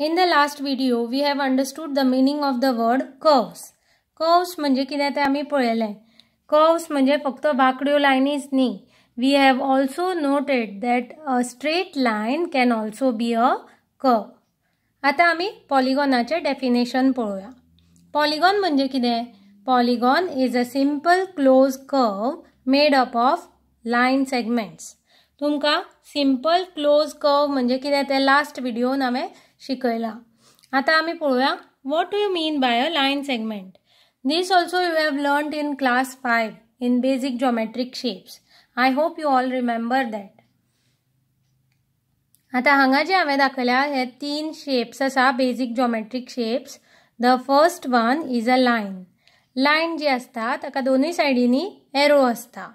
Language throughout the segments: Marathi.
In the last video we have understood the meaning of the word curves curves म्हणजे कितें तें आम्ही पळयलें. कर्व्स म्हणजे फक्त वांकड्यो लायनीज नी we have also noted that a straight line can also be a curve आता आम्ही पॉलिगॉनाचें डेफिनेशन पळोवया. पॉलिगॉन म्हणजे कितें? Polygon is a simple close curve made up of line segments. तुमकां सिंपल क्लोज कर्व म्हणजे कितें तें लास्ट व्हिडिओन हांवें शिकला आतां आमी पळोवया what you mean by a line segment this also you have learn in class five in basic geometric shapes I hope you all remember that आता हांगा जे हांवें दाखल्या हे तीन शेप्स आसा basic geometric shapes the first one is a line line जी आसता ताका दोनूय सायडींनी एरो आसता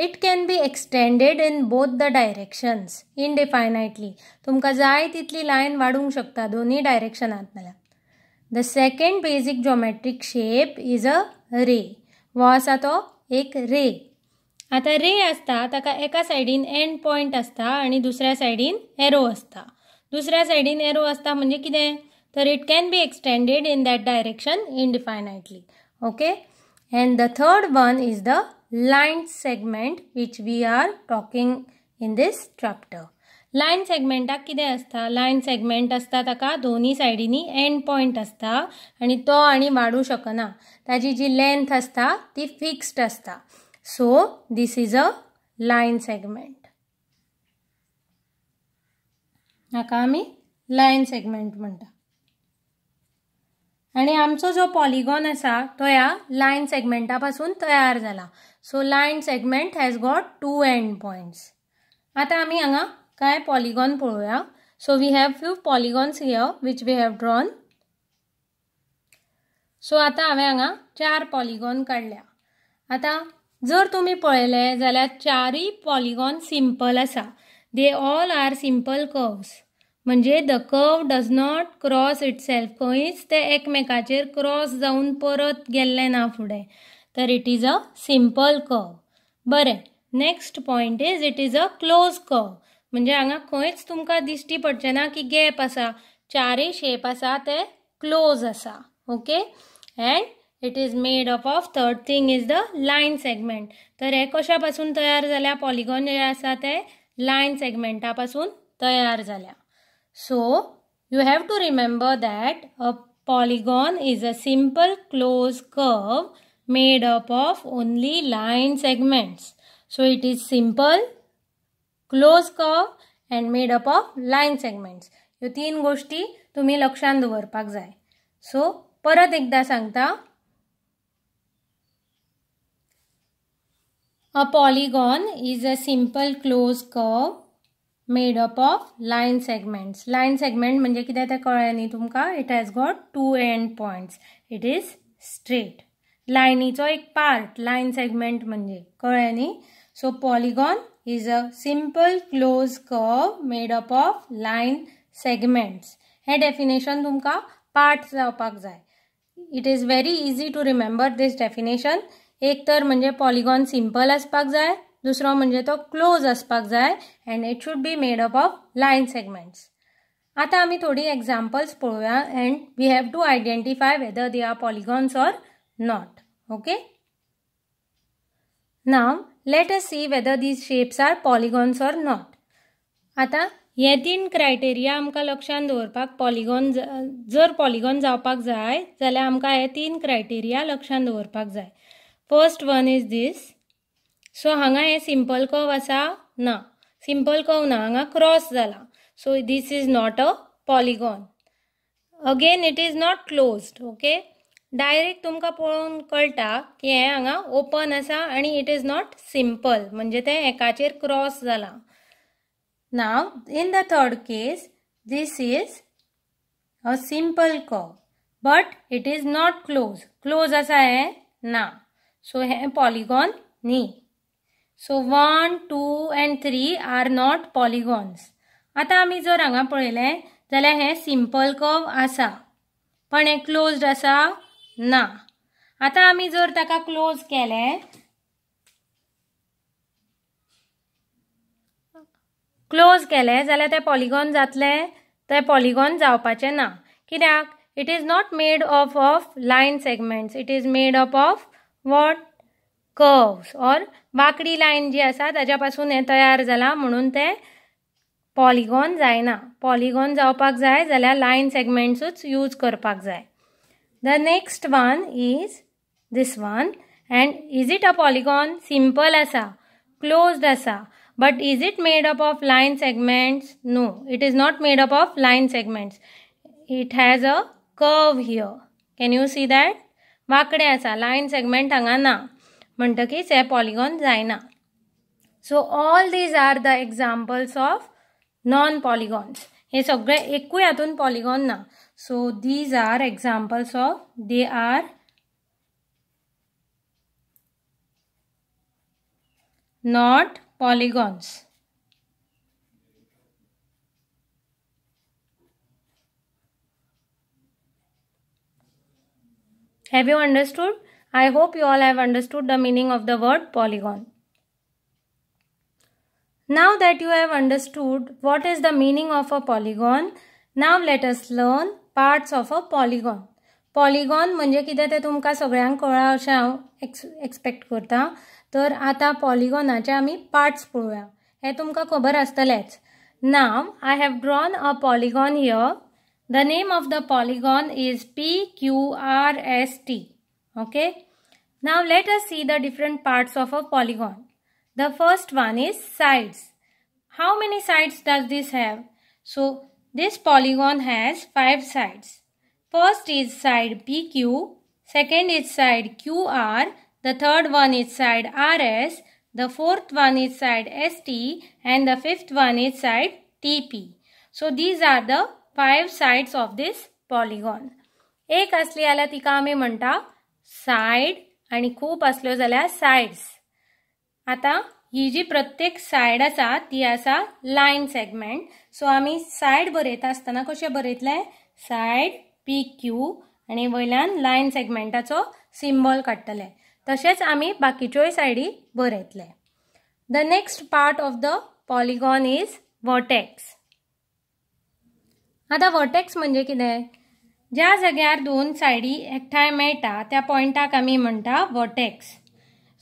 it can be extended in both the directions indefinitely तुमकां जाय तितली लायन वाडूंक शकता दोन्ही डायरेक्शनांतल्यान the second basic geometric shape is a ray हो आसा तो एक रे आता रे आसता ताका एका सायडीन एंड पॉइंट असता आणि दुसऱ्या सायडीन एरो आसता दुसऱ्या सायडीन एरो आसता म्हणजे कितें तर it can be extended in that direction indefinitely okay and the third one is the line segment which we are talking in this chapter. Line सेगमेंटाक कितें आसता लायन सेगमेंट आसता ताका दोन्ही सायडीनी एंड पॉयंट आसता आनी तो आनी वाडूं शकना ताजी जी लेंथ आसता ती फिक्स्ड आसता so this is a line segment हाका आमी लायन सेगमेंट म्हणटा आणि आमचो जो पॉलिगॉन असा तो या लायन सेगमेंटापासून तयार झाला so line segment has got two end points आता आम्ही हांगा काय पॉलिगॉन पळोवया so we have few polygons here which we have drawn so आता हांवें हांगा चार पॉलिगॉन काडल्या आता जर तुम्ही पळयले जाल्यार चारय पॉलिगॉन सिंपल आसा they all are simple curves म्हणजे the curve does not cross itself खंयच ते एकमेकाचेर क्रॉस जावन परत गेल्लें ना फुडें तर it is a simple curve बरें next point is it is a close curve म्हणजे हांगा खंयच तुमकां दिश्टी पडचें ना की गॅप आसा चारय शेप आसा ते क्लोज आसा okay and it is made up of third thing is the line segment तर हे कशा पासून तयार जाल्या पॉलिगॉन जे आसा ते लायन सेगमेंटा पासून तयार जाल्या So, you have to remember that a polygon is a simple closed curve made up of only line segments. So, it is simple, closed curve and made up of line segments. ह्यो तीन गोष्टी तुम्ही लक्षात दवरपाक जाय So परत एकदा सांगता a polygon is a simple closed curve. Made up of line segments line segment म्हणजे कितें तें कळ्ळें न्ही तुमकां it has got two end points it is straight लायनीचो एक पार्ट लायन सेगमेंट म्हणजे कळ्ळें न्ही so polygon is a simple close curve made up of line segments हे डेफिनेशन तुमकां पार्ट जावपाक जाय it is very easy to remember this definition एक तर म्हणजे पॉलिगॉन सिंपल आसपाक जाय दुसरो म्हणजे तो क्लोज असपाक जाय and it should be made up of line segments आता आम्ही थोडी एक्झाम्पल्स पळोवया and we have to identify whether they are polygons or not okay now let us see whether these shapes are polygons or not आता हे तीन क्रायटेरिया आमकां लक्षांत दवरपाक पॉलिगॉन जर पॉलिगॉन जावपाक जाय जाल्यार आमकां हे तीन क्रायटेरिया लक्षांत दवरपाक जाय first one is this so हांगा हें सिंपल कव आसा ना सिंपल कव ना हांगा क्रॉस जाला so this is not a polygon again it is not closed okay direct तुमकां पळोवन कळटा की हे हांगा ओपन आसा आनी इट इज नॉट सिंपल म्हणजे ते एकाचेर क्रॉस जालां ना in the third case this is a simple curve but it is not close close आसा हे ना सो हे पॉलिगॉन न्ही so one two and three are not polygons आता आम्ही जर हांगा पळयलें जाल्यार हें सिंपल कर्व आसा पण हें क्लोज्ड आसा ना आता आमी जर ताका क्लोज केले क्लोज केले जाल्यार ते पॉलिगॉन जातले तें पॉलिगॉन जावपाचें ना कित्याक it is not made of of line segments it is made up of what curves or वाकडी लाईन जी आसा ताज्या हे तयार झाला म्हणून ते पॉलिगॉन जायना पॉलिगॉन जावपाक जाय जाल्यार लायन सेगमेंट्सूच यूज करपाक जाय the next one is this one and is it a polygon simple आसा क्लोज्ड आसा but is it made up of line segments no it is not made up of line segments it has a curve here can you see that वाकडे आसा लाईन सेगमेंट हांगा ना Montague say polygon Xina. So all these are the examples of non-polygons. हे सगळे एकू हातून पॉलिगॉन ना so these are examples of they are not polygons have you understood I hope you all have understood the meaning of the word polygon. Now that you have understood what is the meaning of a polygon, now let us learn parts of a polygon. Polygon म्हणजे कितें तें तुमकां सगळ्यांक कळ्ळां अशें हांव एक्स एक्सपेक्ट करतां तर आतां पॉलिगॉनाचे आमी पार्ट्स पळोवया हें तुमकां खबर आसतलेंच now I have drawn a polygon here the name of the polygon is P Q R S T Okay. Now let us see the different parts of a polygon. The first one is sides. How many sides does this have? So this polygon has 5 sides. First is side PQ, second is side QR, the third one is side RS, the fourth one is side ST and the fifth one is side TP. So these are the 5 sides of this polygon. एक म्हणता साइड आणि खूप असलो जाल्यार सायड्स आता ही जी प्रत्येक सायड आसा ती असा लायन सेगमेंट सो आम्ही साइड बरयता असताना कशें बरयतले साइड पी क्यू आणि वयल्यान लायन सेगमेंटाचो सिम्बॉल काडटले तशेंच आमी बाकीच्योय सायडी बरयतले the next part of the polygon is vertex आता वॉटेक्स म्हणजे कितें ज्या जाग्यार दोन सायडी एकठांय मेळटा त्या पॉयंटाक आमी म्हणटा vertex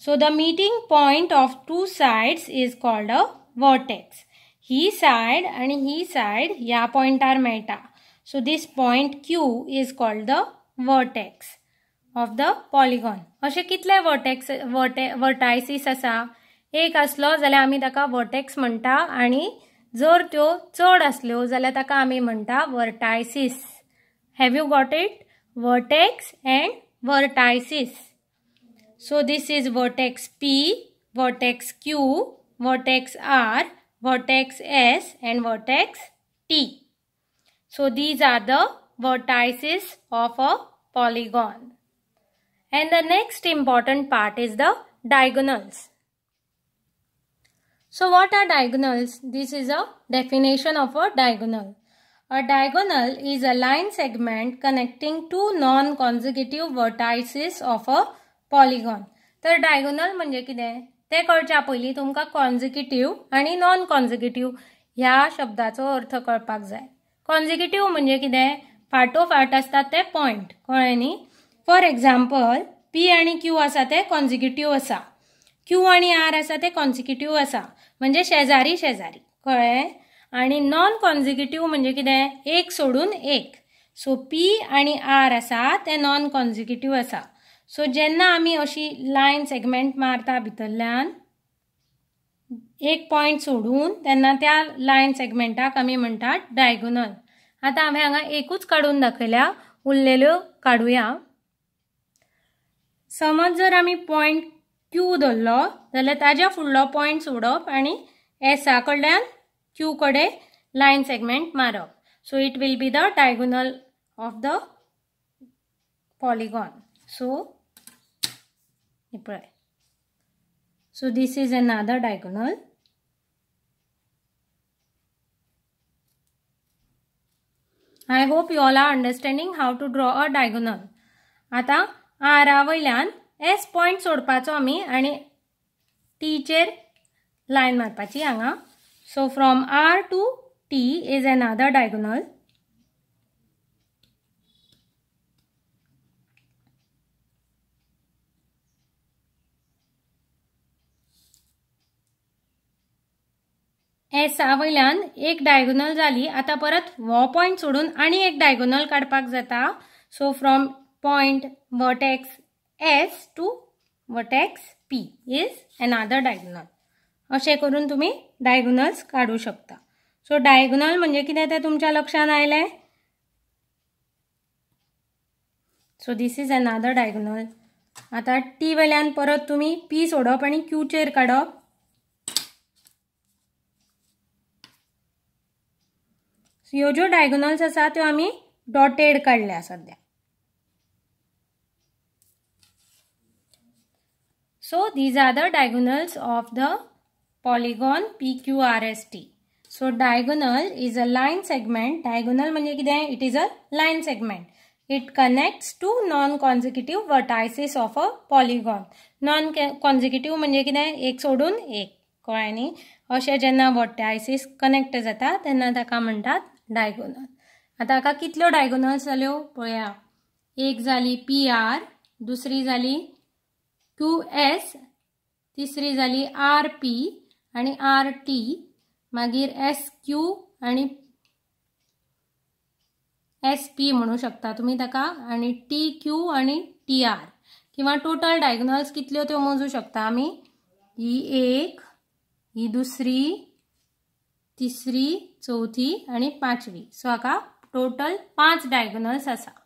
so the meeting point of two sides is called a vertex ही सायड आनी ही सायड ह्या पॉयंटार मेळटा so this point Q is called the vertex of the polygon अशे कितले वॉटेक्स वॉटे वर्टायसीस आसा एक आसलो जाल्यार आमी ताका वॉटेक्स म्हणटा आनी जर त्यो चड आसल्यो जाल्यार ताका आमी म्हणटा vertices Have you got it? Vertex and vertices. So this is vertex P, vertex Q, vertex R, vertex S and vertex T. So these are the vertices of a polygon. And the next important part is the diagonals. So what are diagonals? This is a definition of a diagonal. A diagonal is a line segment connecting two non-consecutive vertices of a polygon. तर डायगोनल म्हणजे कितें तें कळच्या पयलीं तुमकां कॉन्जिक्युटीव आनी नॉन कॉन्जिक्युटीव ह्या शब्दाचो अर्थ कळपाक जाय कॉन्जिक्युटीव म्हणजे कितें फाटोफाट आसतात ते पॉइंट कळ्ळें न्ही फॉर एक्झाम्पल पी आणि क्यू आसा ते कॉन्जिक्युटीव असा क्यू आणि आर आसा ते कॉन्जिक्युटीव असा म्हणजे शेजारी शेजारी कळ्ळें आणि नॉन कॉन्जिक्युटीव म्हणजे कितें एक सोडून एक सो पी आणि आर असा ते नॉन कॉन्जिक्युटीव असा सो जेन्ना आम्ही अशी लाईन सेगमेंट मारता भितरल्यान एक पॉईंट सोडून त्यांना त्या लायन सेगमेंटाक आम्ही म्हणतात डायगोनल आता हांवें हांगा एकूच काढून दाखयल्या उरलेल्यो काढूया समज जर आम्ही पॉईंट क्यू धरलो जाल्यार ताज्या फुडलो पॉईंट सोडप आणि एसा कडल्यान क्यू कडे लाईन सेगमेंट मारप so it will be the diagonal of the polygon so पळय so this is other diagonal I hope you all are understanding how to draw a diagonal आता वयल्यान एस पॉइंट आम्ही आणि टीचेर लाईन मारपाची हांगा So from R to T is another diagonal. एसा वयल्यान एक डायगोनल जाली आता परत हो पॉइंट सोडून आनी एक डायगोनल काडपाक जाता so from point vertex S to vertex P is another diagonal असे करून तुम्ही डायगोनल्स काढू शकता सो डायगोनल म्हणजे किती ते तुमच्या लक्षात आले so this is another diagonal आता टी वेल्यान परत तुम्ही पी सोडप आणि क्यूचेर काढप ह्यो ज्यो डायगोनल्स आसा त्यो आम्ही डॉटेड काढल्या सध्या so these are the diagonals of the polygon P Q R S T so diagonal is a line segment diagonal म्हणजे कितें it is a line segment it connects two non consecutive vertices of a polygon non consecutive म्हणजे कितें एक सोडून एक कळ्ळें न्ही अशें जेन्ना वर्टायसीस कनेक्ट जाता तेन्ना ताका म्हणटात डायगोनल आता हाका कितल्यो डायगोनल्स जाल्यो पळया एक जाली पी आर दुसरी जाली क्यू एस तिसरी झाली आर पी आणि आर टी मागीर एस क्यू आणि एस पी म्हणू शकता तुम्ही ताका आणि टी क्यू आणि टी आर किंवा टोटल डायग्नल्स कितल्यो त्यो मोजू शकता आम्ही ही एक ही दुसरी तिसरी चौथी आणि पाचवी सो हाका टोटल पाच डायगोनल्स असा